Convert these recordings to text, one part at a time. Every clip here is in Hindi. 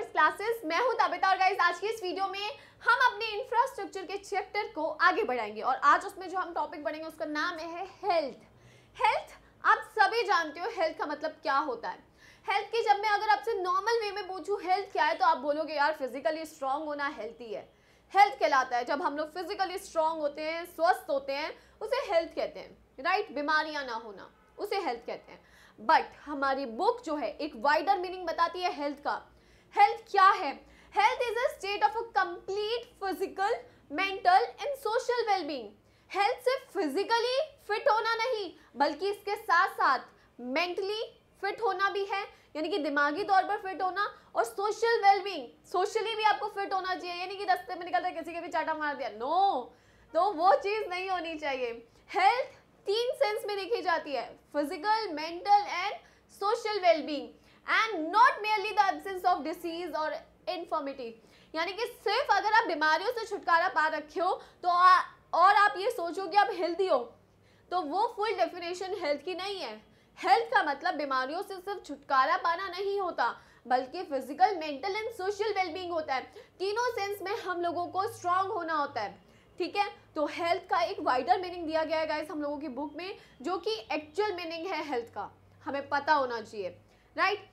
कॉमर्स क्लासेस मैं हूं तबिता और गाइस आज की इस वीडियो में हम अपने इंफ्रास्ट्रक्चर के चैप्टर को आगे बढ़ाएंगे और आज उसमें जो हम टॉपिक बढ़ेंगे उसका नाम है हेल्थ हेल्थ आप सभी जानते हो हेल्थ का मतलब क्या होता है हेल्थ की जब मैं अगर आपसे नॉर्मल वे में पूछू हेल्थ क्या है तो आप बोलोगे यार फिजिकली स्ट्रांग होना हेल्थी है हेल्थ कहलाता है जब हम लोग फिजिकली स्ट्रांग होते हैं स्वस्थ होते हैं उसे हेल्थ कहते हैं राइट right? बीमारियां ना होना उसे हेल्थ कहते हैं बट हमारी बुक जो है एक वाइडर मीनिंग बताती है हेल्थ का हेल्थ क्या है health is a state of a complete physical mental and social wellbeing health सिर्फ फिजिकली फिट होना नहीं बल्कि इसके साथ साथ मेंटली फिट होना भी है यानी कि दिमागी तौर पर फिट होना और सोशल वेलबींग सोशली भी आपको फिट होना चाहिए यानी कि रस्ते में निकलता किसी के भी चाटा मार दिया नो no! तो वो चीज़ नहीं होनी चाहिए हेल्थ तीन सेंस में देखी जाती है physical mental and social wellbeing and not merely the of disease और इन्फॉर्मिटी यानी कि सिर्फ अगर आप बीमारियों से छुटकारा पा रखे हो तो आ, और आप ये सोचो कि आप हेल्दी हो तो वो फुल डेफिनेशन हेल्थ की नहीं है हेल्थ का मतलब बीमारियों से सिर्फ छुटकारा पाना नहीं होता बल्कि physical mental and social wellbeing होता है तीनों सेंस में हम लोगों को स्ट्रांग होना होता है ठीक है तो हेल्थ का एक वाइडर मीनिंग दिया गया है गाइस हम लोगों की बुक में जो कि एक्चुअल मीनिंग है हेल्थ का हमें पता होना चाहिए राइट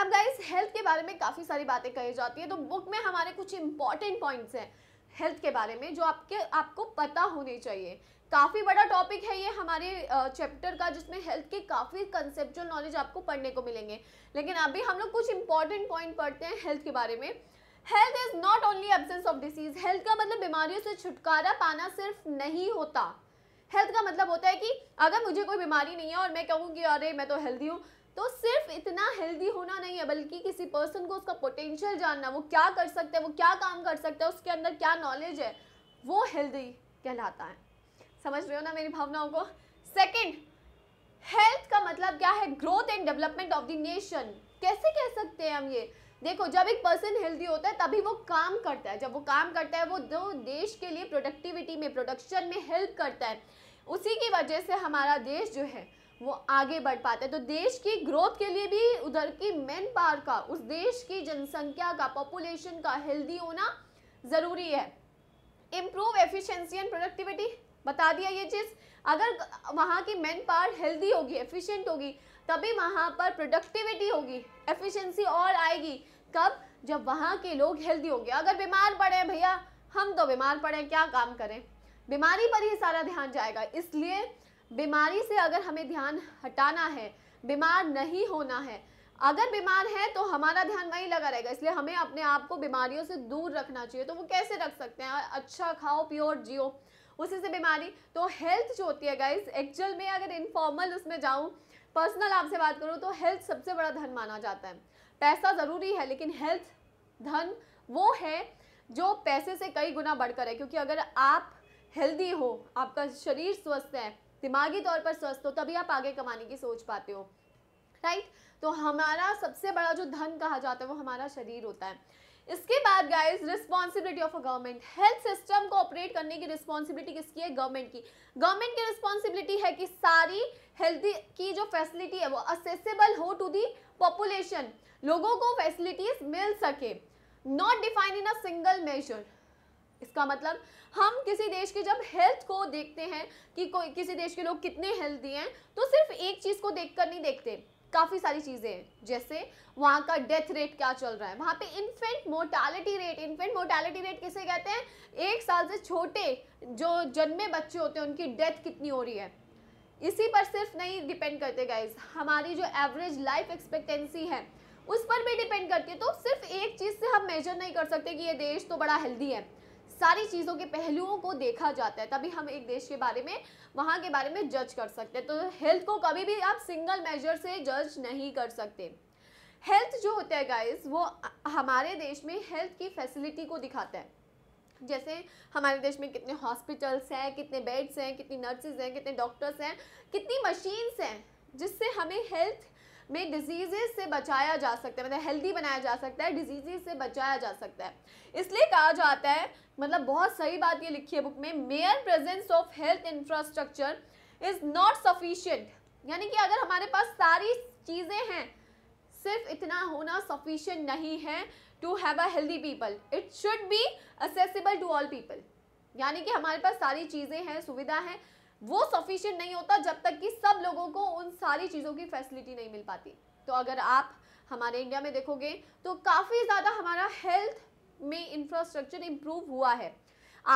अब गाइज हेल्थ के बारे में काफ़ी सारी बातें कही जाती है तो बुक में हमारे कुछ इंपॉर्टेंट पॉइंट्स हैं हेल्थ के बारे में जो आपके आपको पता होने चाहिए काफ़ी बड़ा टॉपिक है ये हमारे चैप्टर का जिसमें हेल्थ के काफ़ी कंसेप्चुअल नॉलेज आपको पढ़ने को मिलेंगे लेकिन अभी हम लोग कुछ इंपॉर्टेंट पॉइंट पढ़ते हैं हेल्थ के बारे में health is not only absence of disease health का मतलब बीमारियों से छुटकारा पाना सिर्फ नहीं होता हेल्थ का मतलब होता है कि अगर मुझे कोई बीमारी नहीं है और मैं कहूँ कि अरे मैं तो हेल्दी हूँ तो सिर्फ इतना हेल्दी होना नहीं है बल्कि किसी पर्सन को उसका पोटेंशियल जानना वो क्या कर सकता है वो क्या काम कर सकता है उसके अंदर क्या नॉलेज है वो हेल्दी कहलाता है समझ रहे हो ना मेरी भावनाओं को सेकंड हेल्थ का मतलब क्या है growth and development of the nation कैसे कह सकते हैं हम ये देखो जब एक पर्सन हेल्दी होता है तभी वो काम करता है जब वो काम करता है वो दो देश के लिए प्रोडक्टिविटी में प्रोडक्शन में हेल्प करता है उसी की वजह से हमारा देश जो है वो आगे बढ़ पाते हैं तो देश की ग्रोथ के लिए भी उधर की मैन पावर का उस देश की जनसंख्या का पॉपुलेशन का हेल्दी होना ज़रूरी है इम्प्रूव एफिशिएंसी एंड प्रोडक्टिविटी बता दिया ये चीज़ अगर वहाँ की मैन पावर हेल्दी होगी एफिशिएंट होगी तभी वहाँ पर प्रोडक्टिविटी होगी एफिशिएंसी और आएगी कब जब वहाँ के लोग हेल्दी होंगे अगर बीमार पड़े भैया हम तो बीमार पड़े क्या काम करें बीमारी पर ही सारा ध्यान जाएगा इसलिए बीमारी से अगर हमें ध्यान हटाना है बीमार नहीं होना है अगर बीमार है तो हमारा ध्यान वहीं लगा रहेगा इसलिए हमें अपने आप को बीमारियों से दूर रखना चाहिए तो वो कैसे रख सकते हैं अच्छा खाओ प्योर जियो उसी से बीमारी तो हेल्थ जो होती है गाइज एक्चुअल में अगर इनफॉर्मल उसमें जाऊँ पर्सनल आपसे बात करूँ तो हेल्थ सबसे बड़ा धन माना जाता है पैसा ज़रूरी है लेकिन हेल्थ धन वो है जो पैसे से कई गुना बढ़कर है क्योंकि अगर आप हेल्दी हो आपका शरीर स्वस्थ है दिमागी तौर पर स्वस्थ हो तभी आप आगे कमाने की सोच पाते हो राइट तो हमारा सबसे बड़ा जो धन कहा जाता है वो हमारा शरीर होता है इसके बाद guys responsibility of a government health system को ऑपरेट करने की रिस्पॉन्सिबिलिटी किसकी है गवर्नमेंट की गवर्नमेंट की रिस्पॉन्सिबिलिटी है कि सारी हेल्थ की जो फैसिलिटी है वो असेसेबल हो टू दी पॉपुलेशन लोगों को फैसिलिटीज मिल सके not define in a single measure इसका मतलब हम किसी देश के जब हेल्थ को देखते हैं कि कोई किसी देश के लोग कितने हेल्दी हैं तो सिर्फ एक चीज़ को देखकर नहीं देखते काफ़ी सारी चीज़ें हैं जैसे वहाँ का डेथ रेट क्या चल रहा है वहाँ पे infant mortality rate infant mortality rate किसे कहते हैं एक साल से छोटे जो जन्मे बच्चे होते हैं उनकी डेथ कितनी हो रही है इसी पर सिर्फ नहीं डिपेंड करते गाइज हमारी जो एवरेज लाइफ एक्सपेक्टेंसी है उस पर भी डिपेंड करती है तो सिर्फ एक चीज़ से हम मेजर नहीं कर सकते कि ये देश तो बड़ा हेल्दी है सारी चीज़ों के पहलुओं को देखा जाता है तभी हम एक देश के बारे में वहाँ के बारे में जज कर सकते हैं तो हेल्थ को कभी भी आप सिंगल मेजर से जज नहीं कर सकते हेल्थ जो होता है गाइस वो हमारे देश में हेल्थ की फैसिलिटी को दिखाता है जैसे हमारे देश में कितने हॉस्पिटल्स हैं कितने बेड्स हैं कितनी नर्सेज हैं कितने डॉक्टर्स हैं कितनी मशीन्स हैं जिससे हमें हेल्थ में डिजीजेज से बचाया जा सकता है मतलब हेल्दी बनाया जा सकता है डिजीजेज से बचाया जा सकता है इसलिए कहा जाता है मतलब बहुत सही बात ये लिखी है बुक में mere presence of health infrastructure is not sufficient यानी कि अगर हमारे पास सारी चीज़ें हैं सिर्फ इतना होना सफिशियंट नहीं है to have a healthy people it should be accessible to all people यानी कि हमारे पास सारी चीज़ें हैं सुविधा है वो सफिशियंट नहीं होता जब तक कि सब लोगों को उन सारी चीज़ों की फैसिलिटी नहीं मिल पाती तो अगर आप हमारे इंडिया में देखोगे तो काफ़ी ज़्यादा हमारा हेल्थ में इंफ्रास्ट्रक्चर इम्प्रूव हुआ है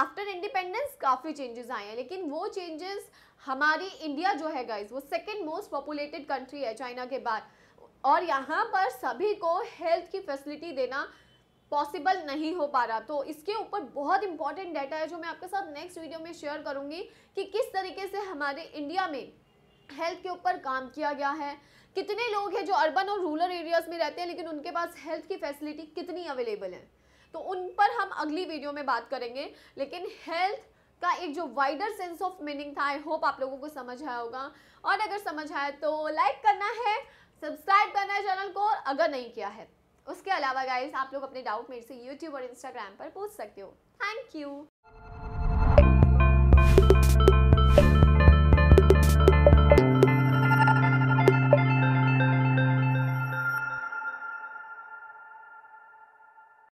आफ्टर इंडिपेंडेंस काफ़ी चेंजेस आए हैं लेकिन वो चेंजेस हमारी इंडिया जो है गाइज वो सेकेंड मोस्ट पॉपुलेटेड कंट्री है चाइना के बाद और यहाँ पर सभी को हेल्थ की फैसिलिटी देना पॉसिबल नहीं हो पा रहा तो इसके ऊपर बहुत इंपॉर्टेंट डाटा है जो मैं आपके साथ नेक्स्ट वीडियो में शेयर करूंगी कि किस तरीके से हमारे इंडिया में हेल्थ के ऊपर काम किया गया है कितने लोग हैं जो अर्बन और रूरल एरियाज़ में रहते हैं लेकिन उनके पास हेल्थ की फैसिलिटी कितनी अवेलेबल है तो उन पर हम अगली वीडियो में बात करेंगे लेकिन हेल्थ का एक जो वाइडर सेंस ऑफ मीनिंग था आई होप आप लोगों को समझ आया होगा और अगर समझ आया तो लाइक करना है सब्सक्राइब करना है चैनल को अगर नहीं किया है उसके अलावा गाइज आप लोग अपने डाउट मेरे से यूट्यूब और इंस्टाग्राम पर पूछ सकते हो थैंक यू